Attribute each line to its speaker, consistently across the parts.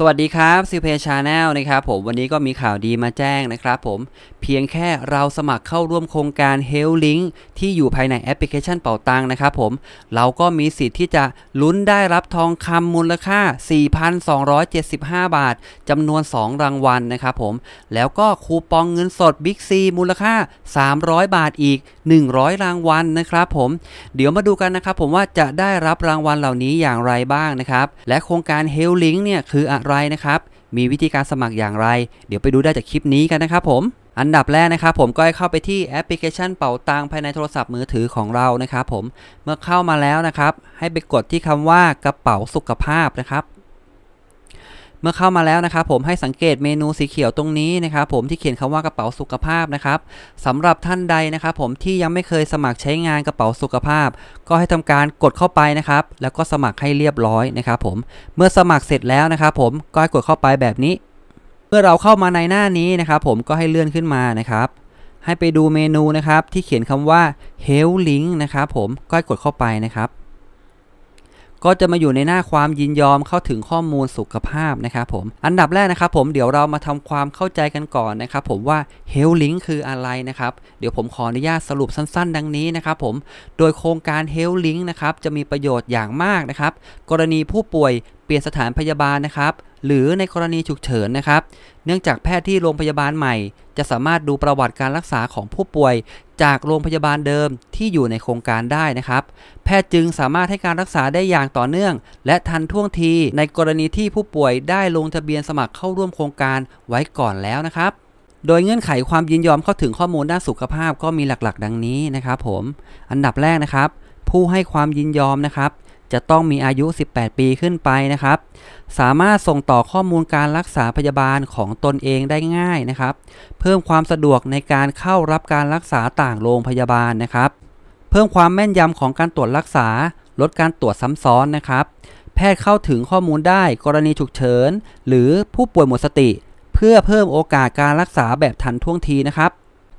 Speaker 1: สวัสดีครับซิเพชาแนลนะครับผมวันนี้ก็มีข่าวดีมาแจ้งนะครับผม เพียงแค่เราสมัครเข้าร่วมโครงการ h e l Link ที่อยู่ภายในแอปพลิเคชันเป่าตังนะครับผม เราก็มีสิทธิ์ที่จะลุ้นได้รับทองคำมูลค่า 4,275 บาทจำนวน 2 รางวัลนนะครับผม แล้วก็คูปองเงินสด b i ซีมูลค่า 300 บาทอีก 100 รางวัลนนะครับผม เดี๋ยวมาดูกันนะครับผมว่าจะได้รับรางวัลเหล่านี้อย่างไรบ้างนะครับและโครงการ h e l Link เนี่ยคืออะไรนะครับมีวิธีการสมัครอย่างไร เดี๋ยวไปดูได้จากคลิปนี้กันนะครับผม อันดับแรกนะครับผมก็ให้เข้าไปที่แอปพลิเคชันเป๋าตังภายในโทรศัพท์มือถือของเรานะครับผม เมื่อเข้ามาแล้วนะครับ ให้ไปกดที่คำว่ากระเป๋าสุขภาพนะครับมื่อเข้ามาแล้วนะครับผมให้สังเกตเมนูสีเขียวตรงนี้นะครับ ผมที่เขียนคำว่ากระเป๋าสุขภาพนะครับสำหรับท่านใดนะครับผมที่ยังไม่เคยสมัครใช้งานกระเป๋าสุขภาพ ก็ให้ทำการกดเข้าไปนะครับ แล้วก็สมัครให้เรียบร้อยนะครับ ผมเมื่อสมัครเสร็จแล้วนะครับ ผมก็ให้กดเข้าไปแบบนี้ เมื่อเราเข้ามาในหน้านี้นะครับ ผมก็ให้เลื่อนขึ้นมานะครับ ให้ไปดูเมนูนะครับ ที่เขียนคำว่า h e a l t Link นะครับผมก็ให้กดเข้าไปนะครับก็จะมาอยู่ในหน้าความยินยอมเข้าถึงข้อมูลสุขภาพนะครับ ผม อันดับแรกนะครับผม เดี๋ยวเรามาทำความเข้าใจกันก่อนนะครับผมว่า Health Link คืออะไรนะครับ เดี๋ยวผมขออนุญาตสรุปสั้นๆ ดังนี้นะครับผมโดยโครงการ Health Link นะครับ จะมีประโยชน์อย่างมากนะครับ กรณีผู้ป่วยเปลี่ยนสถานพยาบาลนะครับหรือในกรณีฉุกเฉินนะครับ เนื่องจากแพทย์ที่โรงพยาบาลใหม่ จะสามารถดูประวัติการรักษาของผู้ป่วย จากโรงพยาบาลเดิมที่อยู่ในโครงการได้นะครับ แพทย์จึงสามารถให้การรักษาได้อย่างต่อเนื่อง และทันท่วงทีในกรณีที่ผู้ป่วยได้ลงทะเบียนสมัครเข้าร่วมโครงการไว้ก่อนแล้วนะครับ โดยเงื่อนไขความยินยอมเข้าถึงข้อมูลด้านสุขภาพก็มีหลักๆ ดังนี้นะครับ ผม อันดับแรกนะครับ ผู้ให้ความยินยอมนะครับจะต้องมีอายุ 18 ปีขึ้นไปนะครับ สามารถส่งต่อข้อมูลการรักษาพยาบาลของตนเองได้ง่ายนะครับ เพิ่มความสะดวกในการเข้ารับการรักษาต่างโรงพยาบาลนะครับ เพิ่มความแม่นยำของการตรวจรักษา ลดการตรวจซ้ำซ้อนนะครับ แพทย์เข้าถึงข้อมูลได้กรณีฉุกเฉินหรือผู้ป่วยหมดสติ เพื่อเพิ่มโอกาสการรักษาแบบทันท่วงทีนะครับ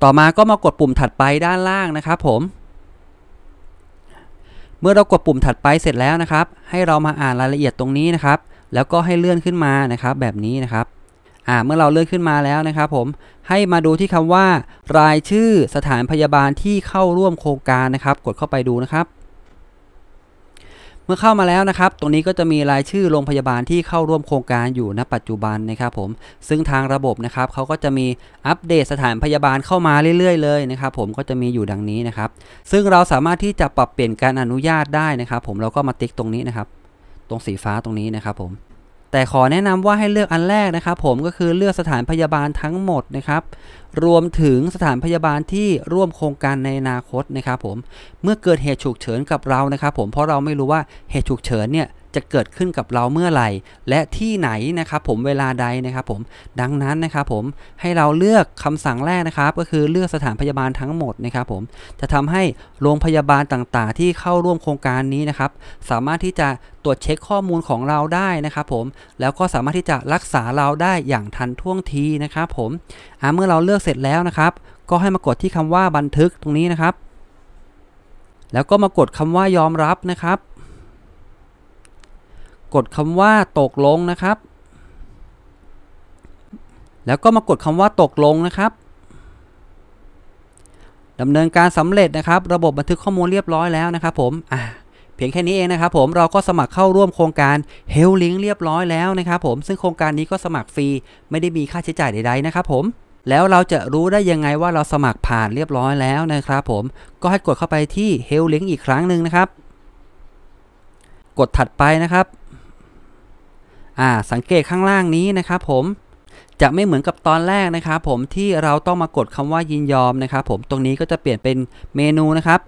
Speaker 1: ต่อมาก็มากดปุ่มถัดไปด้านล่างนะครับ ผมเมื่อเรากดปุ่มถัดไปเสร็จแล้วนะครับ ให้เรามาอ่านรายละเอียดตรงนี้นะครับ แล้วก็ให้เลื่อนขึ้นมานะครับแบบนี้นะครับ อ่า เมื่อเราเลื่อนขึ้นมาแล้วนะครับ ผม ให้มาดูที่คำว่า รายชื่อสถานพยาบาลที่เข้าร่วมโครงการนะครับ กดเข้าไปดูนะครับเมื่อเข้ามาแล้วนะครับ ตรงนี้ก็จะมีรายชื่อโรงพยาบาลที่เข้าร่วมโครงการอยู่ณปัจจุบันนะครับผม ซึ่งทางระบบนะครับเขาก็จะมีอัปเดตสถานพยาบาลเข้ามาเรื่อยๆเลยนะครับ ผมก็จะมีอยู่ดังนี้นะครับ ซึ่งเราสามารถที่จะปรับเปลี่ยนการอนุญาตได้นะครับ ผมเราก็มาติ๊กตรงนี้นะครับ ตรงสีฟ้าตรงนี้นะครับผมแต่ขอแนะนำว่าให้เลือกอันแรกนะครับผมก็คือเลือกสถานพยาบาลทั้งหมดนะครับรวมถึงสถานพยาบาลที่ร่วมโครงการในอนาคตนะครับผมเมื่อเกิดเหตุฉุกเฉินกับเรานะครับผมเพราะเราไม่รู้ว่าเหตุฉุกเฉินเนี่ยจะเกิดขึ้นกับเราเมื่อไหร่และที่ไหนนะครับ ผมเวลาใดนะครับ ผม ดังนั้นนะครับ ผมให้เราเลือกคำสั่งแรกนะครับ ก็คือเลือกสถานพยาบาลทั้งหมดนะครับ ผมจะทำให้โรงพยาบาลต่าง ๆ ที่เข้าร่วมโครงการนี้นะครับ สามารถที่จะตรวจเช็คข้อมูลของเราได้นะครับ ผมแล้วก็สามารถที่จะรักษาเราได้อย่างทันท่วงทีนะครับ ผมเมื่อเราเลือกเสร็จแล้วนะครับ ก็ให้มากดที่คำว่า บันทึกตรงนี้นะครับ แล้วก็มากดคำว่ายอมรับนะครับกดคำว่าตกลงนะครับ แล้วก็มากดคำว่าตกลงนะครับดำเนินการสำเร็จนะครับ ระบบบันทึกข้อมูลเรียบร้อยแล้วนะครับผมเพียงแค่นี้เองนะครับ ผม เราก็สมัครเข้าร่วมโครงการ h e l l i n k เรียบร้อยแล้วนะครับ ผม ซึ่งโครงการนี้ก็สมัครฟรี ไม่ได้มีค่าใช้จ่ายใดๆ นะครับผม แล้วเราจะรู้ได้ยังไงว่าเราสมัครผ่านเรียบร้อยแล้วนะครับ ผม ก็ให้กดเข้าไปที่ h e l l i n k อีกครั้งหนึ่งนะครับ กดถัดไปนะครับอ่าสังเกตข้างล่างนี้นะครับผมจะไม่เหมือนกับตอนแรกนะครับผมที่เราต้องมากดคำว่ายินยอมนะครับ ผมตรงนี้ก็จะเปลี่ยนเป็นเมนูนะครับ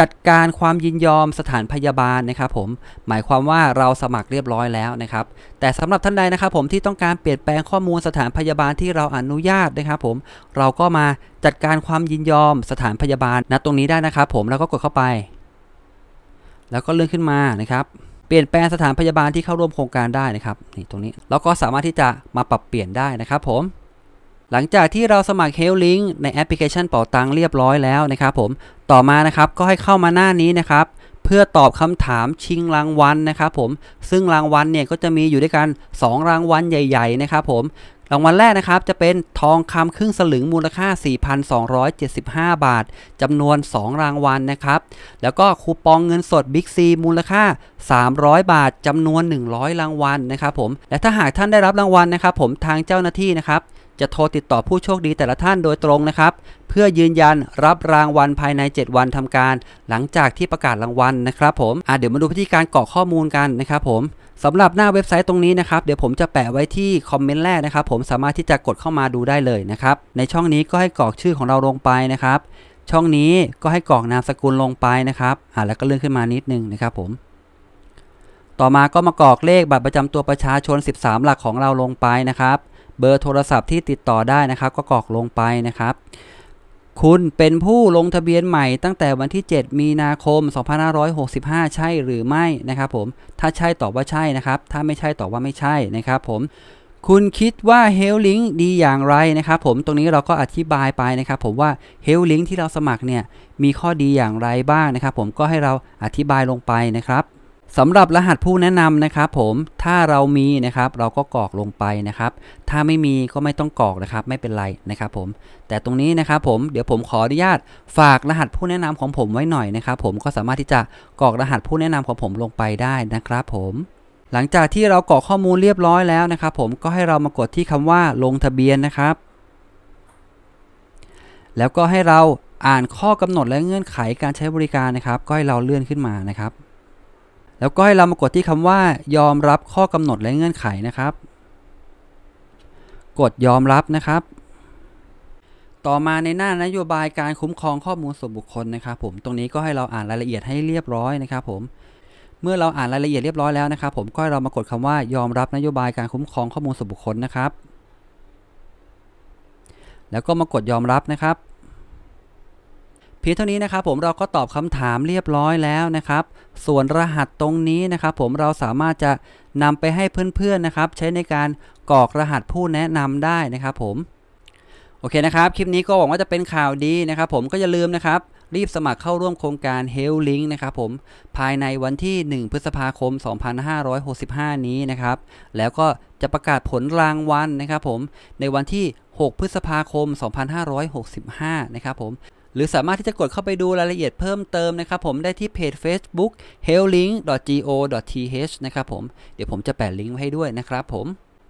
Speaker 1: จัดการความยินยอมสถานพยาบาลนะครับ ผมหมายความว่าเราสมัครเรียบร้อยแล้วนะครับ แต่สำหรับท่านใดนะครับผมที่ต้องการเปลี่ยนแปลงข้อมูลสถานพยาบาลที่เราอนุญาตนะครับ ผมเราก็มาจัดการความยินยอมสถานพยาบาลนะตรงนี้ได้นะครับผมแล้วก็กดเข้าไป แล้วก็เลื่อนขึ้นมานะครับเปลี่ยนแปลงสถานพยาบาลที่เข้าร่วมโครงการได้นะครับนี่ตรงนี้เราก็สามารถที่จะมาปรับเปลี่ยนได้นะครับผมหลังจากที่เราสมัคร Health Link ในแอปพลิเคชันเป๋าตังเรียบร้อยแล้วนะครับผมต่อมานะครับก็ให้เข้ามาหน้านี้นะครับ เพื่อตอบคำถามชิงรางวัลนนะครับผมซึ่งรางวัลเนี่ยก็จะมีอยู่ด้วยกัน 2 รางวัลใหญ่ๆนะครับผมรางวัลแรกนะครับ จะเป็นทองคำครึ่งสลึงมูลค่า 4,275 บาท จำนวน 2 รางวัลนะครับ แล้วก็คูปองเงินสดบิ๊กซีมูลค่า 300 บาท จำนวน 100 รางวัลนนะครับผม และถ้าหากท่านได้รับรางวัลนนะครับผมทางเจ้าหน้าที่นะครับจะโทรติดต่อผู้โชคดีแต่ละท่านโดยตรงนะครับ เพื่อยืนยันรับรางวัลภายใน 7 วันทำการ หลังจากที่ประกาศรางวัลนะครับ ผมเดี๋ยวมาดูพิธีการกรอกข้อมูลกันนะครับ ผมสำหรับหน้าเว็บไซต์ตรงนี้นะครับเดี๋ยวผมจะแปะไว้ที่คอมเมนต์แรกนะครับ ผมสามารถที่จะกดเข้ามาดูได้เลยนะครับ ในช่องนี้ก็ให้กรอกชื่อของเราลงไปนะครับ ช่องนี้ก็ให้กรอกนามสกุลลงไปนะครับอ่าแล้วก็เลื่อนขึ้นมานิดนึงนะครับ ผม ต่อมาก็มากรอกเลขบัตรประจำตัวประชาชน 13 หลักของเราลงไปนะครับเบอร์โทรศัพท์ที่ติดต่อได้นะครับ ก็กรอกลงไปนะครับ คุณเป็นผู้ลงทะเบียนใหม่ตั้งแต่วันที่ 7 มีนาคม 2565 ใช่หรือไม่นะครับ ผมถ้าใช่ตอบว่าใช่นะครับ ถ้าไม่ใช่ตอบว่าไม่ใช่นะครับ ผมคุณคิดว่าเฮลลิงดีอย่างไรนะครับ ผมตรงนี้เราก็อธิบายไปนะครับ ผมว่าเฮลลิงที่เราสมัครเนี่ยมีข้อดีอย่างไรบ้างนะครับ ผมก็ให้เราอธิบายลงไปนะครับสำหรับรหัสผู้แนะนำนะครับ ผมถ้าเรามีนะครับ เราก็กรอกลงไปนะครับ ถ้าไม่มีก็ไม่ต้องกรอกนะครับ ไม่เป็นไรนะครับผมแต่ตรงนี้นะครับผมเดี๋ยวผมขออนุญาตฝากรหัสผู้แนะนำของผมไว้หน่อยนะครับ ผมก็สามารถที่จะกรอกรหัสผู้แนะนำของผมลงไปได้นะครับ ผม หลังจากที่เรากรอกข้อมูลเรียบร้อยแล้วนะครับ ผมก็ให้เรามากดที่คำว่าลงทะเบียนนะครับ แล้วก็ให้เราอ่านข้อกำหนดและเงื่อนไขการใช้บริการนะครับก็ให้เราเลื่อนขึ้นมานะครับแล้วก็ให้เรามากดที่คำว่า ยอมรับข้อกำหนดและเงื่อนไขนะครับ กดยอมรับนะครับ ต่อมาในหน้านโยบายการคุ้มครองข้อมูลส่วนบุคคลนะครับ ผม ตรงนี้ก็ให้เราอ่านรายละเอียดให้เรียบร้อยนะครับ ผม เมื่อเราอ่านรายละเอียดเรียบร้อยแล้วนะครับ ผม ก็ให้เรามากดคำว่า ยอมรับนโยบายการคุ้มครองข้อมูลส่วนบุคคลนะครับ แล้วก็มากดยอมรับนะครับเพียงเท่านี้นะครับผมเราก็ตอบคำถามเรียบร้อยแล้วนะครับ ส่วนรหัสตรงนี้นะครับผมเราสามารถจะนำไปให้เพื่อนๆนะครับ ใช้ในการกรอกรหัสผู้แนะนำได้นะครับผมโอเคนะครับคลิปนี้ก็หวังว่าจะเป็นข่าวดีนะครับ ผมก็อย่าลืมนะครับรีบสมัครเข้าร่วมโครงการ h e l l i n k นะครับผมภายในวันที่ 1 พฤษภาคม 2565 นี้นะครับแล้วก็จะประกาศผลรางวัลนนะครับผมในวันที่ 6 พฤษภาคม 2565 นะครับผมหรือสามารถที่จะกดเข้าไปดูรายละเอียดเพิ่มเติมนะครับผมได้ที่เพจ Facebook h e l l i n k g o t h นะครับ ผม เดี๋ยวผมจะแปะลิงก์ไว้ให้ด้วยนะครับผม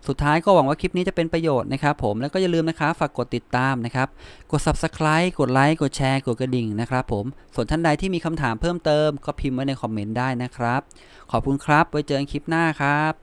Speaker 1: สุดท้ายก็หวังว่าคลิปนี้จะเป็นประโยชน์นะครับผมแล้วก็อย่าลืมนะครับฝากกดติดตามนะครับ กด subscribe กดไลค์กดแชร์กดกระดิ่งนะครับผม ส่วนท่านใดที่มีคำถามเพิ่มเติมก็พิมพ์ไว้ในคอมเมนต์ได้นะครับ ขอบคุณครับ ไว้เจอกันคลิปหน้าครับ